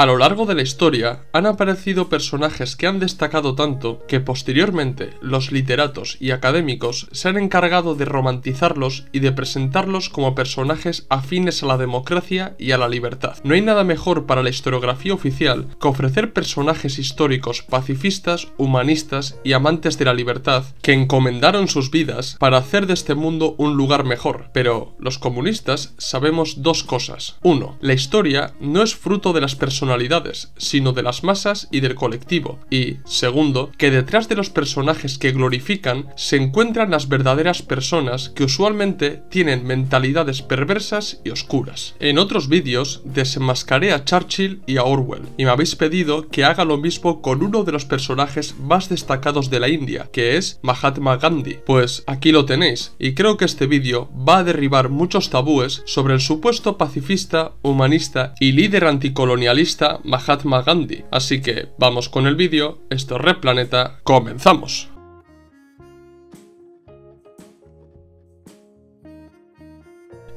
A lo largo de la historia han aparecido personajes que han destacado tanto que posteriormente los literatos y académicos se han encargado de romantizarlos y de presentarlos como personajes afines a la democracia y a la libertad. No hay nada mejor para la historiografía oficial que ofrecer personajes históricos pacifistas, humanistas y amantes de la libertad que encomendaron sus vidas para hacer de este mundo un lugar mejor. Pero los comunistas sabemos dos cosas. uno, La historia no es fruto de las personas personalidades, sino de las masas y del colectivo. Y, segundo, que detrás de los personajes que glorifican se encuentran las verdaderas personas que usualmente tienen mentalidades perversas y oscuras. En otros vídeos desenmascaré a Churchill y a Orwell, y me habéis pedido que haga lo mismo con uno de los personajes más destacados de la India, que es Mahatma Gandhi. Pues aquí lo tenéis, y creo que este vídeo va a derribar muchos tabúes sobre el supuesto pacifista, humanista y líder anticolonialista Mahatma Gandhi. Así que vamos con el vídeo, esto es Red Planeta, comenzamos.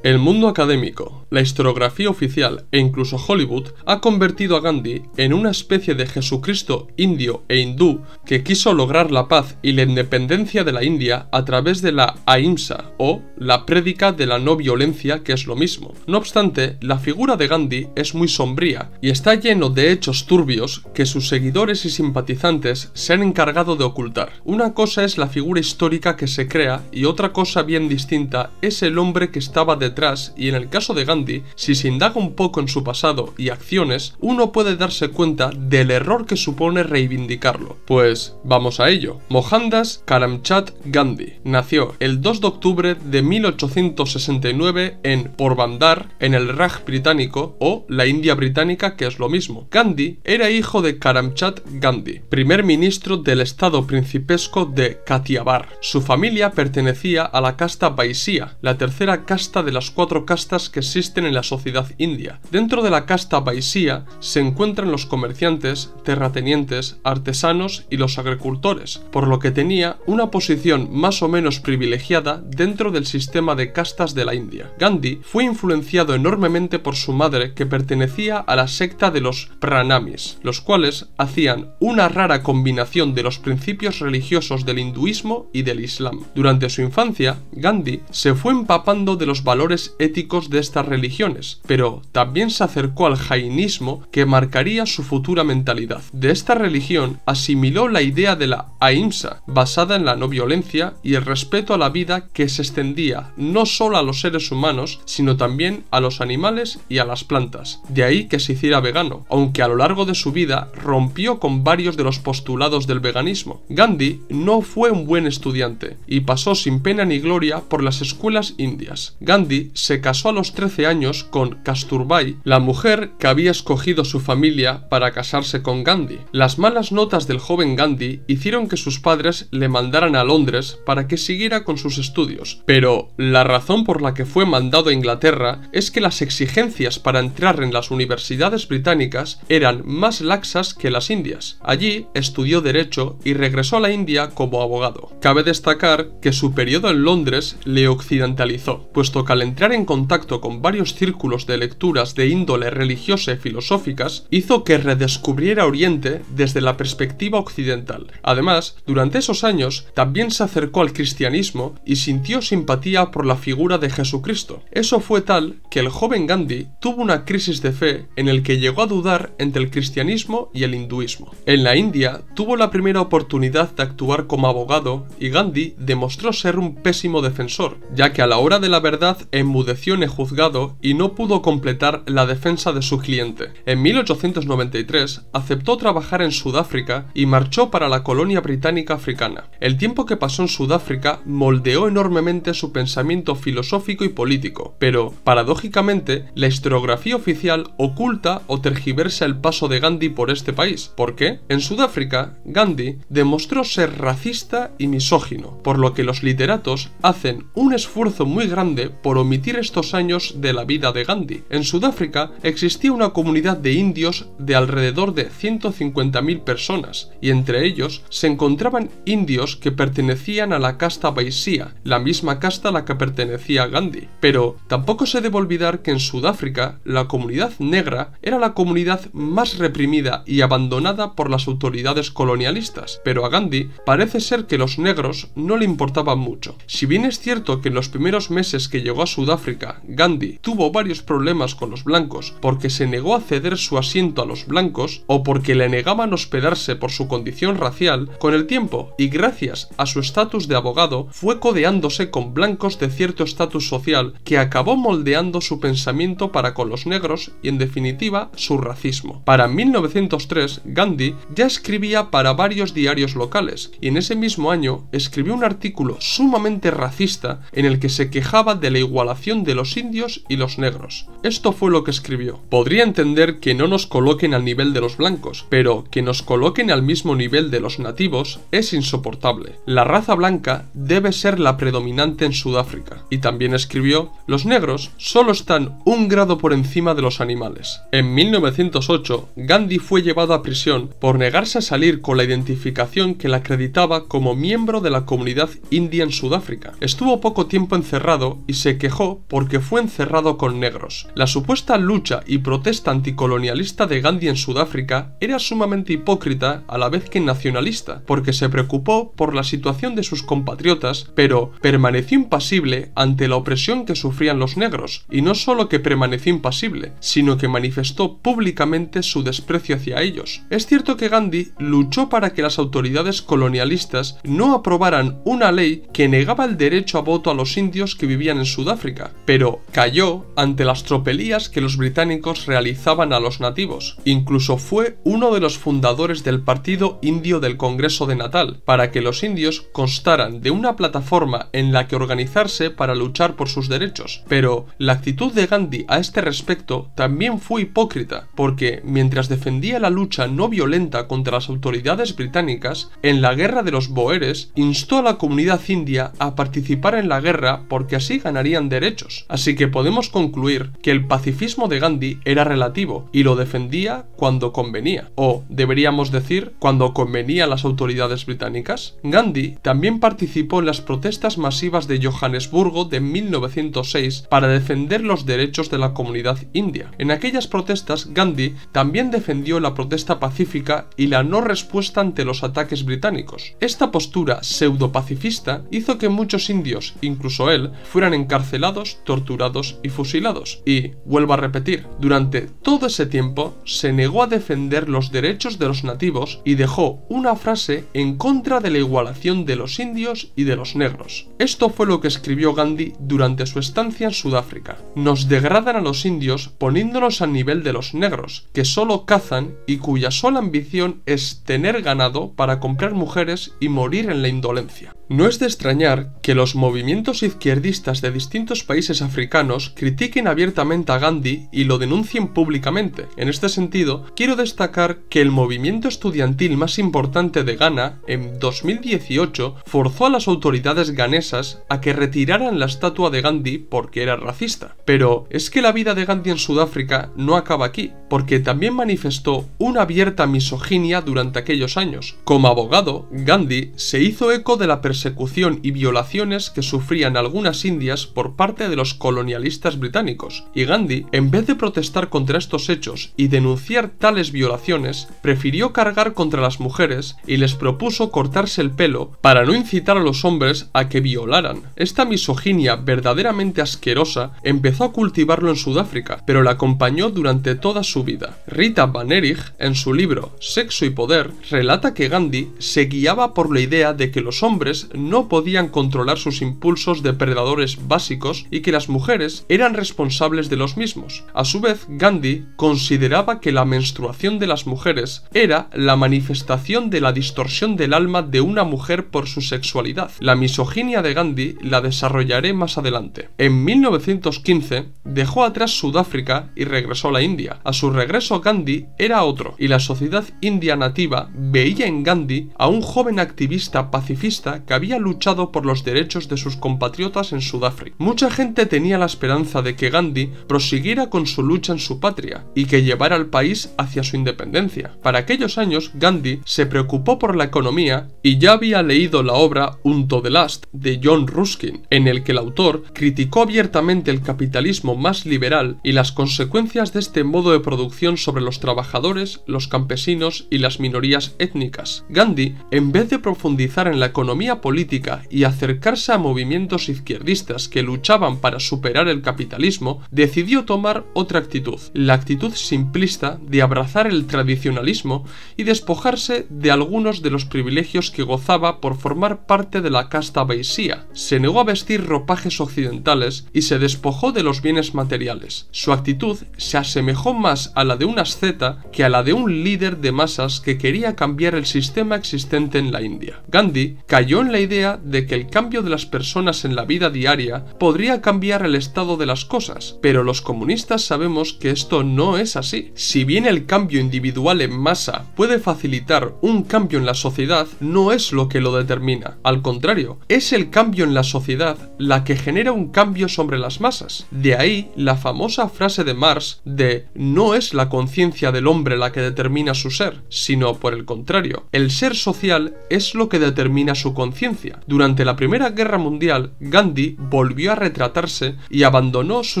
El mundo académico, la historiografía oficial e incluso Hollywood ha convertido a Gandhi en una especie de Jesucristo indio e hindú que quiso lograr la paz y la independencia de la India a través de la ahimsa o la prédica de la no violencia que es lo mismo. No obstante, la figura de Gandhi es muy sombría y está lleno de hechos turbios que sus seguidores y simpatizantes se han encargado de ocultar. Una cosa es la figura histórica que se crea y otra cosa bien distinta es el hombre que estaba detrás y en el caso de Gandhi Gandhi, si se indaga un poco en su pasado y acciones, uno puede darse cuenta del error que supone reivindicarlo. Pues vamos a ello. Mohandas Karamchat Gandhi nació el 2 de octubre de 1869 en Porbandar, en el Raj británico o la India británica, que es lo mismo. Gandhi era hijo de Karamchat Gandhi, primer ministro del estado principesco de Katiabar. Su familia pertenecía a la casta Baisia, la tercera casta de las cuatro castas que existen en la sociedad india. Dentro de la casta Baisía se encuentran los comerciantes, terratenientes, artesanos y los agricultores, por lo que tenía una posición más o menos privilegiada dentro del sistema de castas de la India. Gandhi fue influenciado enormemente por su madre que pertenecía a la secta de los pranamis, los cuales hacían una rara combinación de los principios religiosos del hinduismo y del islam. Durante su infancia, Gandhi se fue empapando de los valores éticos de esta religión religiones, pero también se acercó al jainismo que marcaría su futura mentalidad. De esta religión asimiló la idea de la ahimsa, basada en la no violencia y el respeto a la vida que se extendía no solo a los seres humanos, sino también a los animales y a las plantas. De ahí que se hiciera vegano, aunque a lo largo de su vida rompió con varios de los postulados del veganismo. Gandhi no fue un buen estudiante y pasó sin pena ni gloria por las escuelas indias. Gandhi se casó a los 13 años con Casturbay, la mujer que había escogido su familia para casarse con Gandhi. Las malas notas del joven Gandhi hicieron que sus padres le mandaran a Londres para que siguiera con sus estudios, pero la razón por la que fue mandado a Inglaterra es que las exigencias para entrar en las universidades británicas eran más laxas que las indias. Allí estudió derecho y regresó a la India como abogado. Cabe destacar que su periodo en Londres le occidentalizó, puesto que al entrar en contacto con varios círculos de lecturas de índole religiosa y filosóficas hizo que redescubriera Oriente desde la perspectiva occidental. Además, durante esos años también se acercó al cristianismo y sintió simpatía por la figura de Jesucristo. Eso fue tal que el joven Gandhi tuvo una crisis de fe en el que llegó a dudar entre el cristianismo y el hinduismo. En la India tuvo la primera oportunidad de actuar como abogado y Gandhi demostró ser un pésimo defensor, ya que a la hora de la verdad enmudeció en el juzgado y no pudo completar la defensa de su cliente. En 1893 aceptó trabajar en Sudáfrica y marchó para la colonia británica africana. El tiempo que pasó en Sudáfrica moldeó enormemente su pensamiento filosófico y político, pero, paradójicamente, la historiografía oficial oculta o tergiversa el paso de Gandhi por este país. ¿Por qué? En Sudáfrica, Gandhi demostró ser racista y misógino, por lo que los literatos hacen un esfuerzo muy grande por omitir estos años de la vida de Gandhi. En Sudáfrica existía una comunidad de indios de alrededor de 150.000 personas, y entre ellos se encontraban indios que pertenecían a la casta Baisia, la misma casta a la que pertenecía Gandhi. Pero tampoco se debe olvidar que en Sudáfrica la comunidad negra era la comunidad más reprimida y abandonada por las autoridades colonialistas, pero a Gandhi parece ser que los negros no le importaban mucho. Si bien es cierto que en los primeros meses que llegó a Sudáfrica, Gandhi tuvo varios problemas con los blancos porque se negó a ceder su asiento a los blancos o porque le negaban hospedarse por su condición racial, con el tiempo y gracias a su estatus de abogado fue codeándose con blancos de cierto estatus social que acabó moldeando su pensamiento para con los negros y en definitiva su racismo. Para 1903, Gandhi ya escribía para varios diarios locales y en ese mismo año escribió un artículo sumamente racista en el que se quejaba de la igualación de los indios y los negros. Esto fue lo que escribió. Podría entender que no nos coloquen al nivel de los blancos, pero que nos coloquen al mismo nivel de los nativos es insoportable. La raza blanca debe ser la predominante en Sudáfrica. Y también escribió, los negros solo están un grado por encima de los animales. En 1908, Gandhi fue llevado a prisión por negarse a salir con la identificación que le acreditaba como miembro de la comunidad india en Sudáfrica. Estuvo poco tiempo encerrado y se quejó porque fue encerrado con negros. La supuesta lucha y protesta anticolonialista de Gandhi en Sudáfrica era sumamente hipócrita a la vez que nacionalista, porque se preocupó por la situación de sus compatriotas, pero permaneció impasible ante la opresión que sufrían los negros, y no solo que permaneció impasible, sino que manifestó públicamente su desprecio hacia ellos. Es cierto que Gandhi luchó para que las autoridades colonialistas no aprobaran una ley que negaba el derecho a voto a los indios que vivían en Sudáfrica, pero cayó ante las tropelías que los británicos realizaban a los nativos. Incluso fue uno de los fundadores del Partido Indio del Congreso de Natal, para que los indios constaran de una plataforma en la que organizarse para luchar por sus derechos. Pero la actitud de Gandhi a este respecto también fue hipócrita, porque mientras defendía la lucha no violenta contra las autoridades británicas, en la guerra de los Boeres instó a la comunidad india a participar en la guerra porque así ganarían derechos. Así que podemos podemos concluir que el pacifismo de Gandhi era relativo y lo defendía cuando convenía, o deberíamos decir cuando convenía a las autoridades británicas. Gandhi también participó en las protestas masivas de Johannesburgo de 1906 para defender los derechos de la comunidad india. En aquellas protestas, Gandhi también defendió la protesta pacífica y la no respuesta ante los ataques británicos. Esta postura pseudo-pacifista hizo que muchos indios, incluso él, fueran encarcelados, torturados y fusilados. Y, vuelvo a repetir, durante todo ese tiempo se negó a defender los derechos de los nativos y dejó una frase en contra de la igualación de los indios y de los negros. Esto fue lo que escribió Gandhi durante su estancia en Sudáfrica. Nos degradan a los indios poniéndonos al nivel de los negros, que solo cazan y cuya sola ambición es tener ganado para comprar mujeres y morir en la indolencia. No es de extrañar que los movimientos izquierdistas de distintos países africanos critiquen abiertamente a Gandhi y lo denuncien públicamente. En este sentido, quiero destacar que el movimiento estudiantil más importante de Ghana, en 2018, forzó a las autoridades ganesas a que retiraran la estatua de Gandhi porque era racista. Pero es que la vida de Gandhi en Sudáfrica no acaba aquí, porque también manifestó una abierta misoginia durante aquellos años. Como abogado, Gandhi se hizo eco de la persecución y violaciones que sufrían algunas indias por parte de los colonialistas británicos, y Gandhi, en vez de protestar contra estos hechos y denunciar tales violaciones, prefirió cargar contra las mujeres y les propuso cortarse el pelo para no incitar a los hombres a que violaran. Esta misoginia verdaderamente asquerosa empezó a cultivarlo en Sudáfrica, pero la acompañó durante toda su vida. Rita Van Erich, en su libro Sexo y Poder, relata que Gandhi se guiaba por la idea de que los hombres no podían controlar sus impulsos depredadores básicos y que las mujeres eran responsables de los mismos. A su vez, Gandhi consideraba que la menstruación de las mujeres era la manifestación de la distorsión del alma de una mujer por su sexualidad. La misoginia de Gandhi la desarrollaré más adelante. En 1915 dejó atrás Sudáfrica y regresó a la India. A su regreso Gandhi era otro y la sociedad india nativa veía en Gandhi a un joven activista pacifista que había luchado por los derechos de sus compatriotas en Sudáfrica. Mucha gente tenía la esperanza de que Gandhi prosiguiera con su lucha en su patria y que llevara al país hacia su independencia. Para aquellos años, Gandhi se preocupó por la economía y ya había leído la obra Unto the Last de John Ruskin, en el que el autor criticó abiertamente el capitalismo más liberal y las consecuencias de este modo de producción sobre los trabajadores, los campesinos y las minorías étnicas. Gandhi, en vez de profundizar en la economía política y acercarse a movimientos izquierdistas que luchaban para superar el capitalismo, decidió tomar otra actitud, la actitud simplista de abrazar el tradicionalismo y despojarse de algunos de los privilegios que gozaba por formar parte de la casta baisía. Se negó a vestir ropajes occidentales y se despojó de los bienes materiales. Su actitud se asemejó más a la de un asceta que a la de un líder de masas que quería cambiar el sistema existente en la India. Gandhi cayó en la idea de que el cambio de las personas en la vida diaria podría cambiar el estado de las cosas, pero los comunistas sabemos que esto no es así. Si bien el cambio individual en masa puede facilitar un cambio en la sociedad, no es lo que lo determina. Al contrario, es el cambio en la sociedad la que genera un cambio sobre las masas. De ahí la famosa frase de Marx de no es la conciencia del hombre la que determina su ser, sino por el contrario, el ser social es lo que determina su conciencia. Durante la Primera Guerra Mundial, Gandhi volvió a retratarse y abandonó abandonó su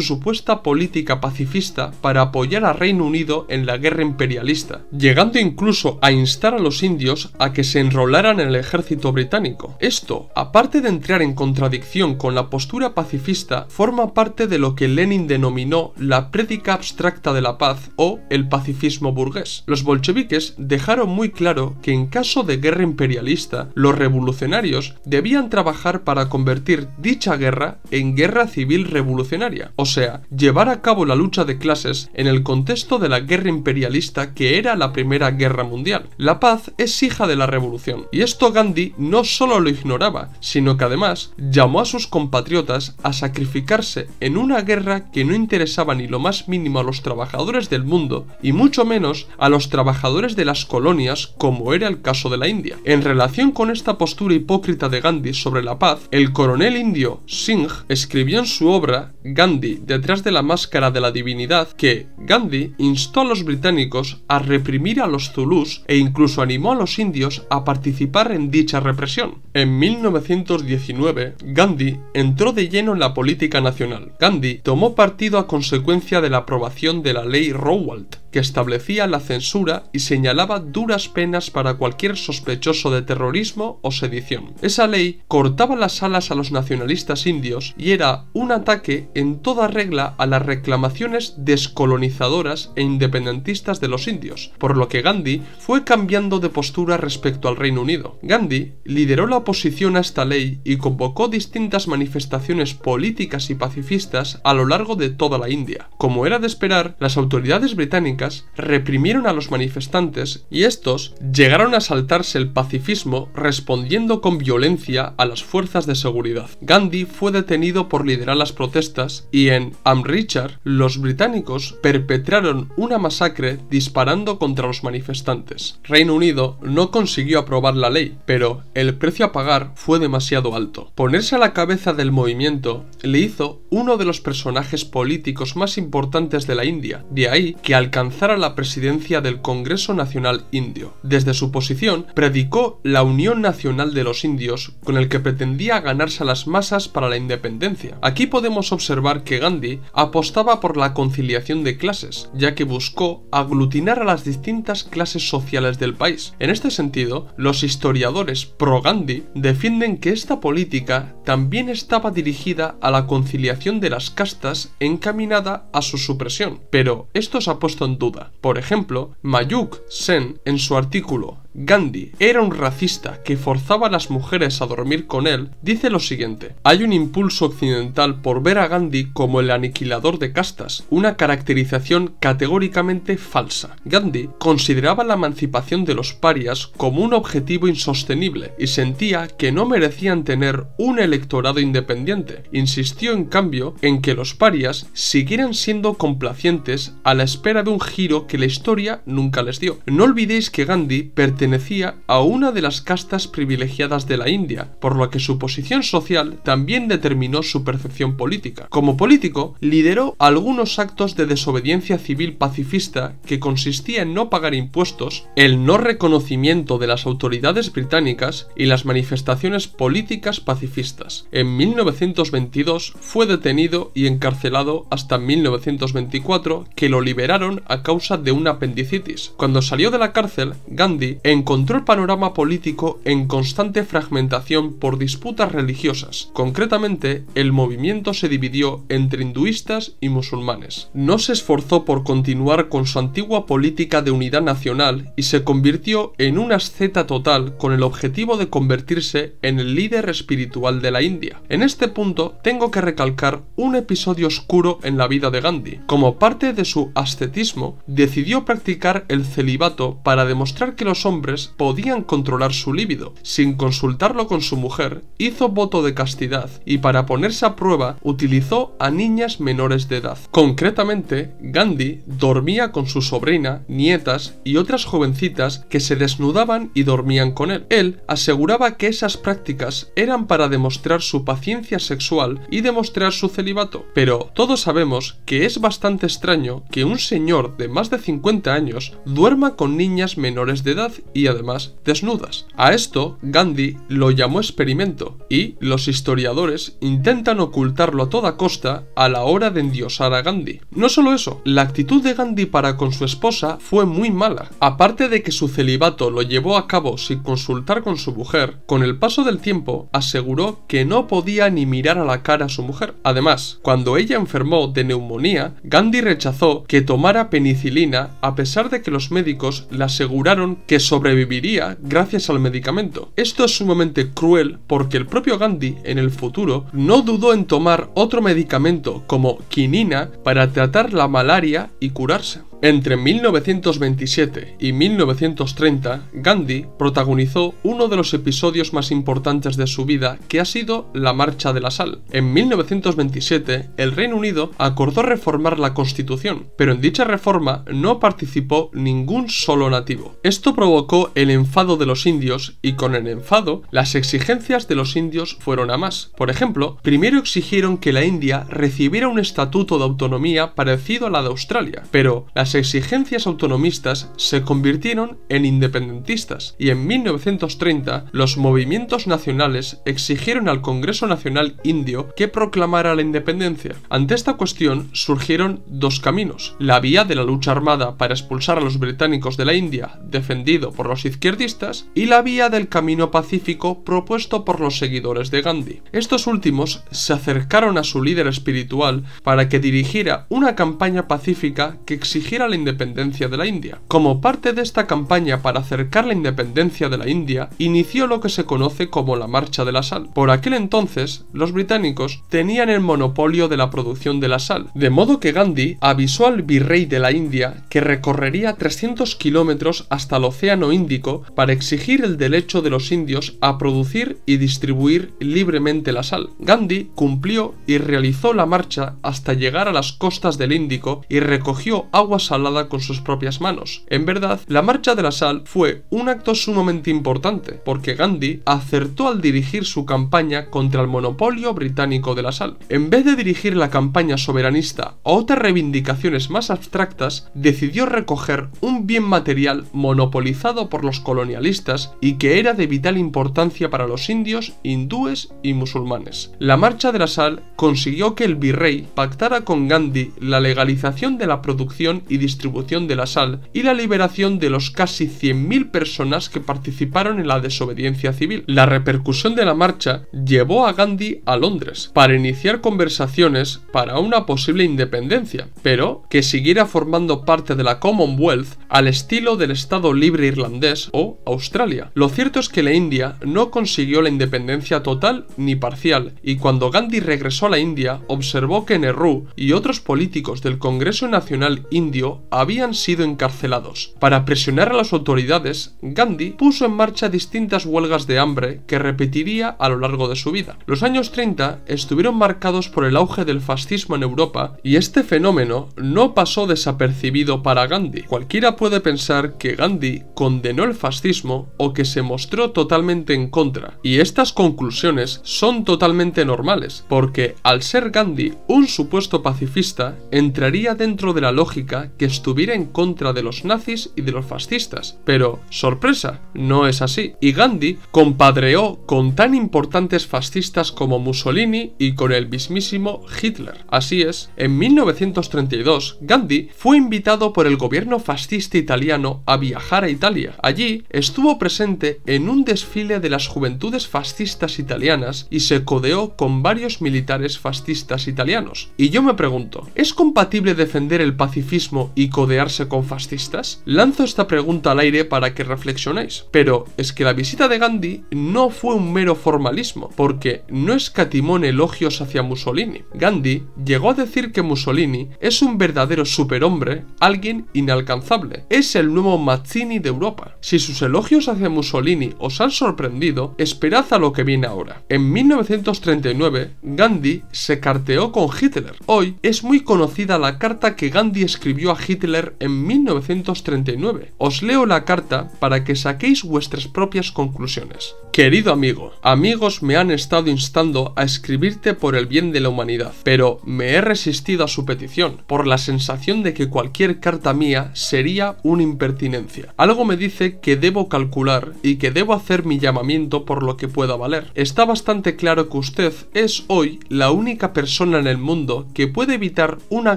supuesta política pacifista para apoyar a Reino Unido en la guerra imperialista, llegando incluso a instar a los indios a que se enrolaran en el ejército británico. Esto, aparte de entrar en contradicción con la postura pacifista, forma parte de lo que Lenin denominó la prédica abstracta de la paz o el pacifismo burgués. Los bolcheviques dejaron muy claro que en caso de guerra imperialista, los revolucionarios debían trabajar para convertir dicha guerra en guerra civil revolucionaria o sea, llevar a cabo la lucha de clases en el contexto de la guerra imperialista que era la Primera Guerra Mundial. La paz es hija de la revolución, y esto Gandhi no solo lo ignoraba, sino que además llamó a sus compatriotas a sacrificarse en una guerra que no interesaba ni lo más mínimo a los trabajadores del mundo, y mucho menos a los trabajadores de las colonias como era el caso de la India. En relación con esta postura hipócrita de Gandhi sobre la paz, el coronel indio Singh escribió en su obra Gandhi detrás de la máscara de la divinidad que Gandhi instó a los británicos a reprimir a los zulús e incluso animó a los indios a participar en dicha represión. En 1919, Gandhi entró de lleno en la política nacional. Gandhi tomó partido a consecuencia de la aprobación de la ley Rowalt que establecía la censura y señalaba duras penas para cualquier sospechoso de terrorismo o sedición. Esa ley cortaba las alas a los nacionalistas indios y era un ataque en toda regla a las reclamaciones descolonizadoras e independentistas de los indios, por lo que Gandhi fue cambiando de postura respecto al Reino Unido. Gandhi lideró la oposición a esta ley y convocó distintas manifestaciones políticas y pacifistas a lo largo de toda la India. Como era de esperar, las autoridades británicas reprimieron a los manifestantes y estos llegaron a saltarse el pacifismo respondiendo con violencia a las fuerzas de seguridad. Gandhi fue detenido por liderar las protestas y en Amritsar los británicos perpetraron una masacre disparando contra los manifestantes. Reino Unido no consiguió aprobar la ley, pero el precio a pagar fue demasiado alto. Ponerse a la cabeza del movimiento le hizo uno de los personajes políticos más importantes de la India, de ahí que alcanzó a la presidencia del Congreso Nacional Indio. Desde su posición, predicó la Unión Nacional de los Indios, con el que pretendía ganarse a las masas para la independencia. Aquí podemos observar que Gandhi apostaba por la conciliación de clases, ya que buscó aglutinar a las distintas clases sociales del país. En este sentido, los historiadores pro-Gandhi defienden que esta política también estaba dirigida a la conciliación de las castas encaminada a su supresión, pero estos se en por ejemplo, Mayuk Sen, en su artículo Gandhi era un racista que forzaba a las mujeres a dormir con él, dice lo siguiente, hay un impulso occidental por ver a Gandhi como el aniquilador de castas, una caracterización categóricamente falsa. Gandhi consideraba la emancipación de los parias como un objetivo insostenible y sentía que no merecían tener un electorado independiente. Insistió en cambio en que los parias siguieran siendo complacientes a la espera de un giro que la historia nunca les dio. No olvidéis que Gandhi pertenecía pertenecía a una de las castas privilegiadas de la India, por lo que su posición social también determinó su percepción política. Como político, lideró algunos actos de desobediencia civil pacifista que consistía en no pagar impuestos, el no reconocimiento de las autoridades británicas y las manifestaciones políticas pacifistas. En 1922 fue detenido y encarcelado hasta 1924 que lo liberaron a causa de una apendicitis. Cuando salió de la cárcel, Gandhi encontró el panorama político en constante fragmentación por disputas religiosas. Concretamente, el movimiento se dividió entre hinduistas y musulmanes. No se esforzó por continuar con su antigua política de unidad nacional y se convirtió en un asceta total con el objetivo de convertirse en el líder espiritual de la India. En este punto tengo que recalcar un episodio oscuro en la vida de Gandhi. Como parte de su ascetismo, decidió practicar el celibato para demostrar que los hombres podían controlar su líbido. Sin consultarlo con su mujer, hizo voto de castidad y para ponerse a prueba utilizó a niñas menores de edad. Concretamente, Gandhi dormía con su sobrina, nietas y otras jovencitas que se desnudaban y dormían con él. Él aseguraba que esas prácticas eran para demostrar su paciencia sexual y demostrar su celibato. Pero todos sabemos que es bastante extraño que un señor de más de 50 años duerma con niñas menores de edad y además desnudas. A esto Gandhi lo llamó experimento y los historiadores intentan ocultarlo a toda costa a la hora de endiosar a Gandhi. No solo eso, la actitud de Gandhi para con su esposa fue muy mala. Aparte de que su celibato lo llevó a cabo sin consultar con su mujer, con el paso del tiempo aseguró que no podía ni mirar a la cara a su mujer. Además, cuando ella enfermó de neumonía, Gandhi rechazó que tomara penicilina a pesar de que los médicos le aseguraron que sobre sobreviviría gracias al medicamento. Esto es sumamente cruel porque el propio Gandhi en el futuro no dudó en tomar otro medicamento como quinina para tratar la malaria y curarse. Entre 1927 y 1930, Gandhi protagonizó uno de los episodios más importantes de su vida, que ha sido la Marcha de la Sal. En 1927, el Reino Unido acordó reformar la Constitución, pero en dicha reforma no participó ningún solo nativo. Esto provocó el enfado de los indios y con el enfado, las exigencias de los indios fueron a más. Por ejemplo, primero exigieron que la India recibiera un estatuto de autonomía parecido a la de Australia, pero las exigencias autonomistas se convirtieron en independentistas y en 1930 los movimientos nacionales exigieron al Congreso Nacional Indio que proclamara la independencia. Ante esta cuestión surgieron dos caminos, la vía de la lucha armada para expulsar a los británicos de la India, defendido por los izquierdistas, y la vía del camino pacífico propuesto por los seguidores de Gandhi. Estos últimos se acercaron a su líder espiritual para que dirigiera una campaña pacífica que exigiera a la independencia de la India. Como parte de esta campaña para acercar la independencia de la India, inició lo que se conoce como la Marcha de la Sal. Por aquel entonces, los británicos tenían el monopolio de la producción de la sal, de modo que Gandhi avisó al virrey de la India que recorrería 300 kilómetros hasta el Océano Índico para exigir el derecho de los indios a producir y distribuir libremente la sal. Gandhi cumplió y realizó la marcha hasta llegar a las costas del Índico y recogió aguas salada con sus propias manos. En verdad, la marcha de la sal fue un acto sumamente importante, porque Gandhi acertó al dirigir su campaña contra el monopolio británico de la sal. En vez de dirigir la campaña soberanista a otras reivindicaciones más abstractas, decidió recoger un bien material monopolizado por los colonialistas y que era de vital importancia para los indios, hindúes y musulmanes. La marcha de la sal consiguió que el virrey pactara con Gandhi la legalización de la producción y distribución de la sal y la liberación de los casi 100.000 personas que participaron en la desobediencia civil. La repercusión de la marcha llevó a Gandhi a Londres para iniciar conversaciones para una posible independencia, pero que siguiera formando parte de la Commonwealth al estilo del Estado Libre Irlandés o Australia. Lo cierto es que la India no consiguió la independencia total ni parcial, y cuando Gandhi regresó a la India observó que Nehru y otros políticos del Congreso Nacional Indio habían sido encarcelados. Para presionar a las autoridades, Gandhi puso en marcha distintas huelgas de hambre que repetiría a lo largo de su vida. Los años 30 estuvieron marcados por el auge del fascismo en Europa y este fenómeno no pasó desapercibido para Gandhi. Cualquiera puede pensar que Gandhi condenó el fascismo o que se mostró totalmente en contra, y estas conclusiones son totalmente normales, porque al ser Gandhi un supuesto pacifista, entraría dentro de la lógica que estuviera en contra de los nazis y de los fascistas. Pero, sorpresa, no es así. Y Gandhi compadreó con tan importantes fascistas como Mussolini y con el mismísimo Hitler. Así es, en 1932, Gandhi fue invitado por el gobierno fascista italiano a viajar a Italia. Allí estuvo presente en un desfile de las juventudes fascistas italianas y se codeó con varios militares fascistas italianos. Y yo me pregunto, ¿es compatible defender el pacifismo y codearse con fascistas? Lanzo esta pregunta al aire para que reflexionéis. Pero es que la visita de Gandhi no fue un mero formalismo, porque no escatimó en elogios hacia Mussolini. Gandhi llegó a decir que Mussolini es un verdadero superhombre, alguien inalcanzable. Es el nuevo Mazzini de Europa. Si sus elogios hacia Mussolini os han sorprendido, esperad a lo que viene ahora. En 1939, Gandhi se carteó con Hitler. Hoy es muy conocida la carta que Gandhi escribió a Hitler en 1939. Os leo la carta para que saquéis vuestras propias conclusiones. Querido amigo, amigos me han estado instando a escribirte por el bien de la humanidad, pero me he resistido a su petición, por la sensación de que cualquier carta mía sería una impertinencia. Algo me dice que debo calcular y que debo hacer mi llamamiento por lo que pueda valer. Está bastante claro que usted es hoy la única persona en el mundo que puede evitar una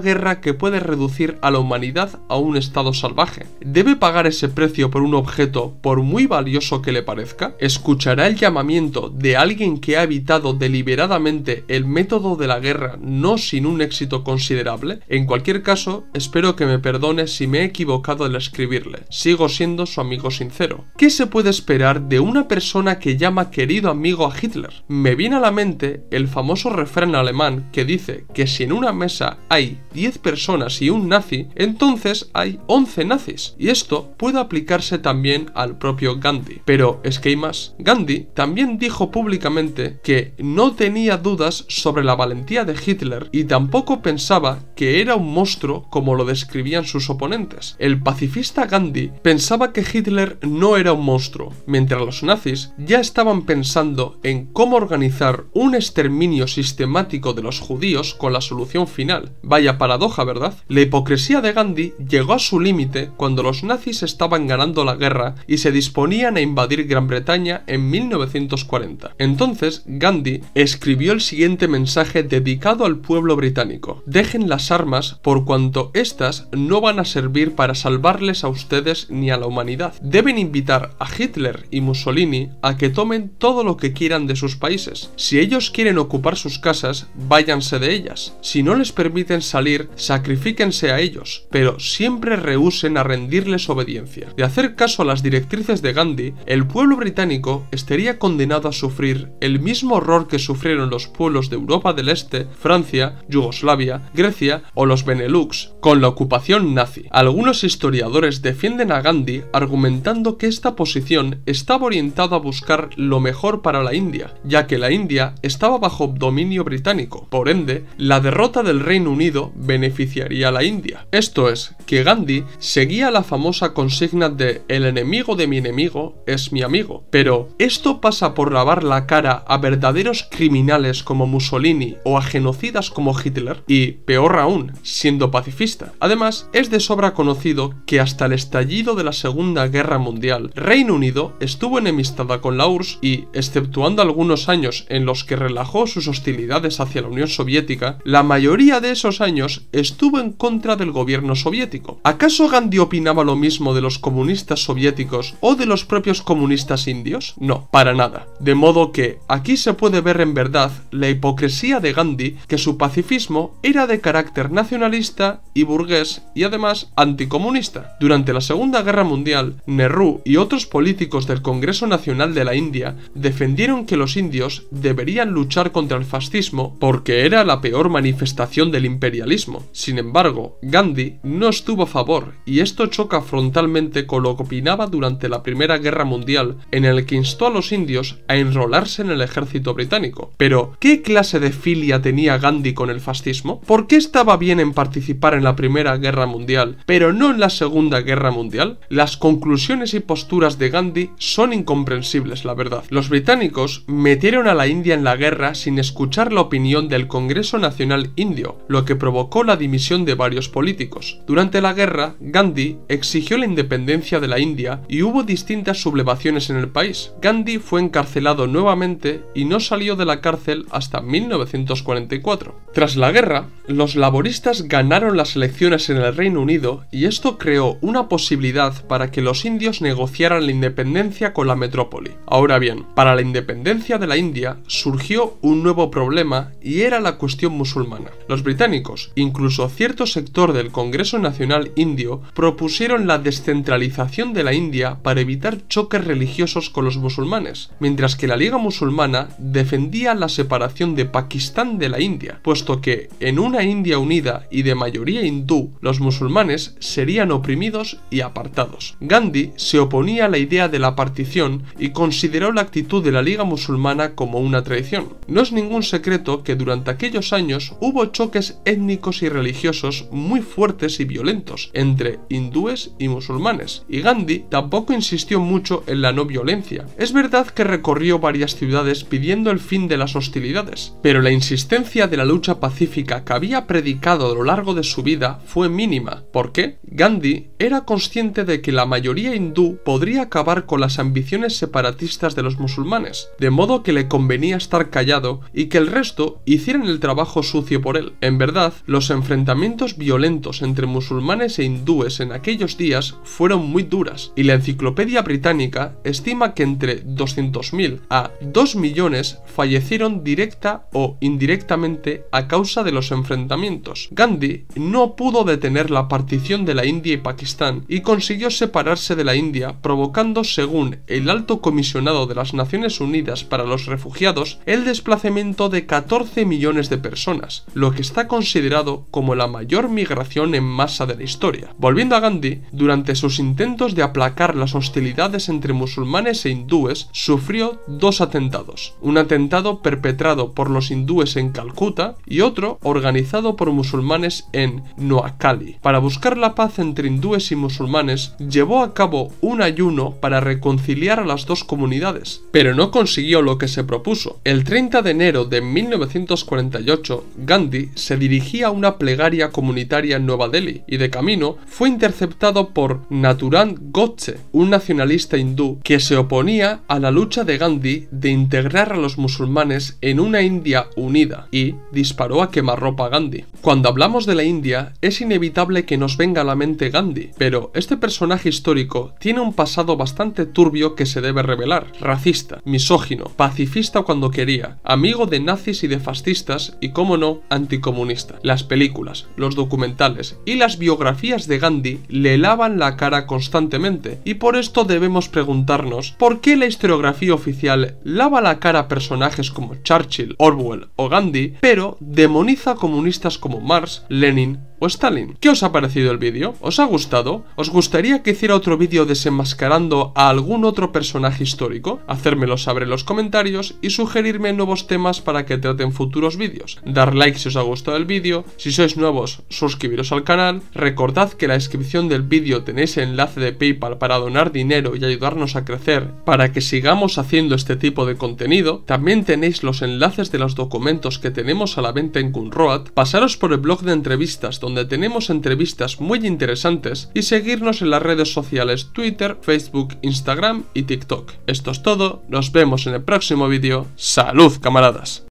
guerra que puede reducir a la humanidad a un estado salvaje. ¿Debe pagar ese precio por un objeto por muy valioso que le parezca? ¿Escuchará el llamamiento de alguien que ha evitado deliberadamente el método de la guerra no sin un éxito considerable? En cualquier caso, espero que me perdone si me he equivocado al escribirle. Sigo siendo su amigo sincero. ¿Qué se puede esperar de una persona que llama querido amigo a Hitler? Me viene a la mente el famoso refrán alemán que dice que si en una mesa hay 10 personas y un nazi, entonces hay 11 nazis, y esto puede aplicarse también al propio Gandhi. Pero es que hay más. Gandhi también dijo públicamente que no tenía dudas sobre la valentía de Hitler y tampoco pensaba que era un monstruo como lo describían sus oponentes. El pacifista Gandhi pensaba que Hitler no era un monstruo, mientras los nazis ya estaban pensando en cómo organizar un exterminio sistemático de los judíos con la solución final. Vaya paradoja, ¿verdad? La hipocresía de Gandhi llegó a su límite cuando los nazis estaban ganando la guerra y se disponían a invadir Gran Bretaña en 1940. Entonces, Gandhi escribió el siguiente mensaje dedicado al pueblo británico. Dejen las armas por cuanto éstas no van a servir para salvarles a ustedes ni a la humanidad. Deben invitar a Hitler y Mussolini a que tomen todo lo que quieran de sus países. Si ellos quieren ocupar sus casas, váyanse de ellas. Si no les permiten salir, sacrifíquense a ellos pero siempre rehúsen a rendirles obediencia. De hacer caso a las directrices de Gandhi, el pueblo británico estaría condenado a sufrir el mismo horror que sufrieron los pueblos de Europa del Este, Francia, Yugoslavia, Grecia o los Benelux, con la ocupación nazi. Algunos historiadores defienden a Gandhi argumentando que esta posición estaba orientada a buscar lo mejor para la India, ya que la India estaba bajo dominio británico. Por ende, la derrota del Reino Unido beneficiaría a la India. Esto es, que Gandhi seguía la famosa consigna de el enemigo de mi enemigo es mi amigo, pero esto pasa por lavar la cara a verdaderos criminales como Mussolini o a genocidas como Hitler, y peor aún, siendo pacifista. Además, es de sobra conocido que hasta el estallido de la Segunda Guerra Mundial, Reino Unido estuvo enemistada con la URSS y, exceptuando algunos años en los que relajó sus hostilidades hacia la Unión Soviética, la mayoría de esos años estuvo en contra del gobierno gobierno soviético. ¿Acaso Gandhi opinaba lo mismo de los comunistas soviéticos o de los propios comunistas indios? No, para nada. De modo que aquí se puede ver en verdad la hipocresía de Gandhi que su pacifismo era de carácter nacionalista y burgués y además anticomunista. Durante la Segunda Guerra Mundial, Nehru y otros políticos del Congreso Nacional de la India defendieron que los indios deberían luchar contra el fascismo porque era la peor manifestación del imperialismo. Sin embargo, Gandhi no estuvo a favor y esto choca frontalmente con lo que opinaba durante la Primera Guerra Mundial en el que instó a los indios a enrolarse en el ejército británico. Pero, ¿qué clase de filia tenía Gandhi con el fascismo? ¿Por qué estaba bien en participar en la Primera Guerra Mundial, pero no en la Segunda Guerra Mundial? Las conclusiones y posturas de Gandhi son incomprensibles, la verdad. Los británicos metieron a la India en la guerra sin escuchar la opinión del Congreso Nacional Indio, lo que provocó la dimisión de varios políticos. Durante la guerra, Gandhi exigió la independencia de la India y hubo distintas sublevaciones en el país. Gandhi fue encarcelado nuevamente y no salió de la cárcel hasta 1944. Tras la guerra, los laboristas ganaron las elecciones en el Reino Unido y esto creó una posibilidad para que los indios negociaran la independencia con la metrópoli. Ahora bien, para la independencia de la India surgió un nuevo problema y era la cuestión musulmana. Los británicos, incluso cierto sector del Congreso Nacional Indio propusieron la descentralización de la India para evitar choques religiosos con los musulmanes, mientras que la Liga Musulmana defendía la separación de Pakistán de la India, puesto que en una India unida y de mayoría hindú, los musulmanes serían oprimidos y apartados. Gandhi se oponía a la idea de la partición y consideró la actitud de la Liga Musulmana como una traición. No es ningún secreto que durante aquellos años hubo choques étnicos y religiosos muy fuertes y violentos entre hindúes y musulmanes, y Gandhi tampoco insistió mucho en la no violencia. Es verdad que recorrió varias ciudades pidiendo el fin de las hostilidades, pero la insistencia de la lucha pacífica que había predicado a lo largo de su vida fue mínima, porque Gandhi era consciente de que la mayoría hindú podría acabar con las ambiciones separatistas de los musulmanes, de modo que le convenía estar callado y que el resto hicieran el trabajo sucio por él. En verdad, los enfrentamientos violentos entre musulmanes e hindúes en aquellos días fueron muy duras, y la Enciclopedia Británica estima que entre 200.000 a 2 millones fallecieron directa o indirectamente a causa de los enfrentamientos. Gandhi no pudo detener la partición de la India y Pakistán y consiguió separarse de la India, provocando, según el alto comisionado de las Naciones Unidas para los Refugiados, el desplazamiento de 14 millones de personas, lo que está considerado como la mayor migración en masa de la historia. Volviendo a Gandhi, durante sus intentos de aplacar las hostilidades entre musulmanes e hindúes, sufrió dos atentados. Un atentado perpetrado por los hindúes en Calcuta y otro organizado por musulmanes en Noakali. Para buscar la paz entre hindúes y musulmanes, llevó a cabo un ayuno para reconciliar a las dos comunidades, pero no consiguió lo que se propuso. El 30 de enero de 1948, Gandhi se dirigía a una plegaria comunitaria en Nueva Delhi y de camino fue interceptado por Naturan Gotche, un nacionalista hindú que se oponía a la lucha de Gandhi de integrar a los musulmanes en una India unida y disparó a quemarropa a Gandhi. Cuando hablamos de la India es inevitable que nos venga a la mente Gandhi, pero este personaje histórico tiene un pasado bastante turbio que se debe revelar, racista, misógino, pacifista cuando quería, amigo de nazis y de fascistas y, como no, anticomunista. Las películas, los documentales, y las biografías de Gandhi le lavan la cara constantemente, y por esto debemos preguntarnos por qué la historiografía oficial lava la cara a personajes como Churchill, Orwell o Gandhi, pero demoniza a comunistas como Marx, Lenin o pues, Stalin. ¿Qué os ha parecido el vídeo? ¿Os ha gustado? ¿Os gustaría que hiciera otro vídeo desenmascarando a algún otro personaje histórico? Hacérmelo saber en los comentarios y sugerirme nuevos temas para que traten futuros vídeos. Dar like si os ha gustado el vídeo, si sois nuevos, suscribiros al canal, recordad que en la descripción del vídeo tenéis el enlace de PayPal para donar dinero y ayudarnos a crecer para que sigamos haciendo este tipo de contenido. También tenéis los enlaces de los documentos que tenemos a la venta en Kunroad. Pasaros por el blog de entrevistas donde donde tenemos entrevistas muy interesantes y seguirnos en las redes sociales Twitter, Facebook, Instagram y TikTok. Esto es todo, nos vemos en el próximo vídeo. ¡Salud, camaradas!